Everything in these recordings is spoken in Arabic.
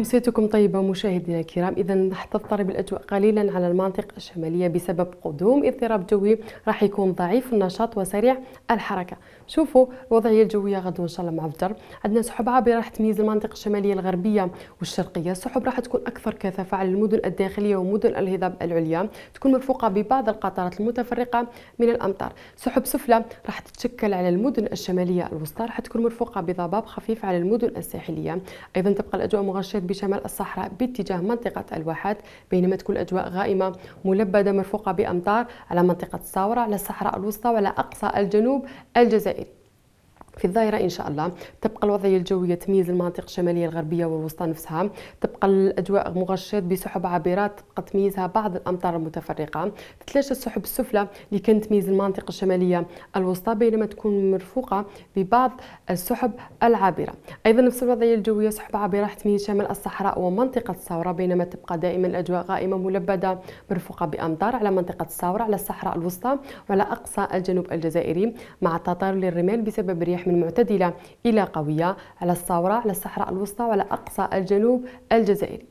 أمسيتكم طيبة مشاهدينا الكرام إذا تضطرب الأجواء قليلا على المناطق الشمالية بسبب قدوم اضطراب جوي راح يكون ضعيف النشاط وسريع الحركة شوفوا الوضعية الجوية غدوة إن شاء الله مع الفجر عندنا سحب عابرة راح تميز المناطق الشمالية الغربية والشرقية السحب راح تكون أكثر كثافة على المدن الداخلية ومدن الهضاب العليا تكون مرفوقة ببعض القطرات المتفرقة من الأمطار سحب سفلى راح تتشكل على المدن الشمالية الوسطى راح تكون مرفوقة بضباب خفيف على المدن الساحلية أيضا تبقى الأجواء مغشية بشمال الصحراء باتجاه منطقة الواحات بينما تكون الأجواء غائمة ملبدة مرفوقة بأمطار على منطقة الصاورة على الصحراء الوسطى وعلى أقصى الجنوب الجزائري في الظاهرة إن شاء الله تبقى الوضعية الجوية تميز المناطق الشمالية الغربية والوسطى نفسها تبقى الأجواء مغشاة بسحب عابرات تبقى تميزها بعض الأمطار المتفرقة تتلاشى السحب السفلى اللي كانت تميز المناطق الشمالية الوسطى بينما تكون مرفوقة ببعض السحب العابرة أيضا نفس الوضعية الجوية سحب عابرة تميز شمال الصحراء ومنطقة الثورة بينما تبقى دائما الأجواء غائمة ملبدة مرفوقة بأمطار على منطقة الثورة على الصحراء الوسطى وعلى أقصى الجنوب الجزائري مع تطاير للرمال بسبب رياح من معتدلة إلى قوية على الصورة على الصحراء الوسطى وعلى أقصى الجنوب الجزائري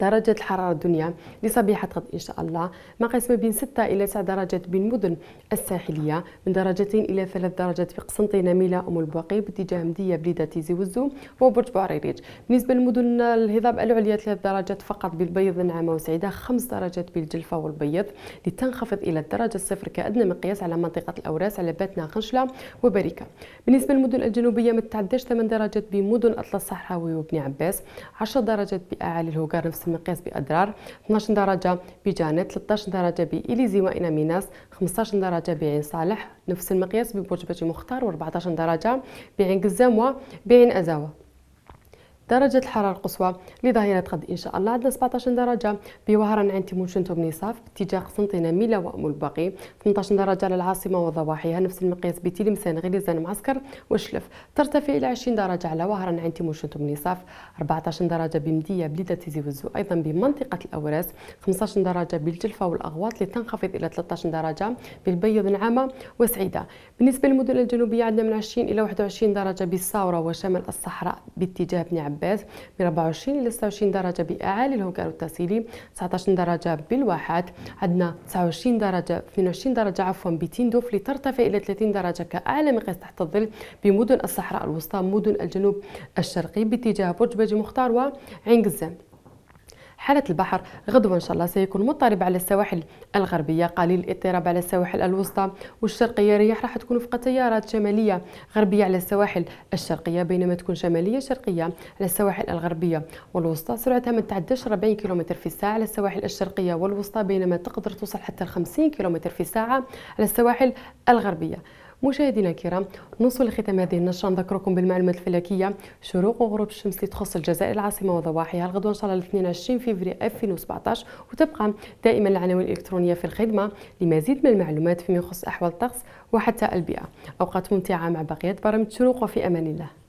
درجة الحرارة الدنيا لصبيحة غد إن شاء الله مقاسمة بين 6 إلى 9 درجات بين بالمدن الساحلية من درجتين إلى 3 درجات في قسنطينة ميلا أم البواقي باتجاه مدية بليدة تيزي وزو وبرج بوعريريج بالنسبة للمدن الهضاب العليا 3 درجات فقط بالبيض نعمة وسعيدة 5 درجات بالجلفة والبيض لتنخفض إلى الدرجة الصفر كأدنى مقياس على منطقة الأوراس على باتنا غنشلة وبريكة بالنسبة للمدن الجنوبية ما تتعداش 8 درجات بمدن أطلس الصحراوي وبن عباس 10 درجات بأعالي الهوكار نفس مقياس بأدرار 12 درجة بجانت 13 درجة بإليزي وإنا ميناس 15 درجة بعين صالح نفس المقياس ببرج بجي مختار و14 درجة بعين قزام وبعين أزاوة درجة الحرارة القصوى لظهيرة غد إن شاء الله عندنا 17 درجة بوهران عند تيمون شنتو بنيصاف باتجاه قسنطينة ميلا وأمول باقي 18 درجة على العاصمة وضواحيها نفس المقياس بتلمسان غليزان معسكر وشلف ترتفع إلى 20 درجة على وهران عند تيمون شنتو بنيصاف 14 درجة بمدية بليدة تيزي وزو أيضا بمنطقة الأوراس 15 درجة بالجلفة والأغواط اللي تنخفض إلى 13 درجة بالبيض نعامة وسعيدة بالنسبة للمدن الجنوبية عندنا من 20 إلى 21 درجة بالصاورة وشمال الصحراء باتجاه بن عباس من 24 الى 26 درجة بأعالي الهنكر التسيلي 19 درجة بالواحات عندنا 29 درجة 22 درجة عفوا بتندوف لترتفع إلى 30 درجة كأعلى مقياس تحت الظل بمدن الصحراء الوسطى مدن الجنوب الشرقي باتجاه برج باجي مختار وعين قزام حالة البحر غدوة إن شاء الله سيكون مضطرب على السواحل الغربية قليل الاضطراب على السواحل الوسطى والشرقية رياح راح تكون وفق تيارات شمالية غربية على السواحل الشرقية بينما تكون شمالية شرقية على السواحل الغربية والوسطى سرعتها ما تعداش 40 كم في الساعة على السواحل الشرقية والوسطى بينما تقدر توصل حتى 50 كم في الساعة على السواحل الغربية مشاهدينا الكرام نوصل لختام هذه النشره نذكركم بالمعلومات الفلكيه شروق وغروب الشمس اللي تخص الجزائر العاصمه وضواحيها الغدوه ان شاء الله 22 فبراير 2017 وتبقى دائما العناوين الالكترونيه في الخدمه لمزيد من المعلومات فيما يخص احوال الطقس وحتى البيئه اوقات ممتعه مع بقيه برامج شروق وفي امان الله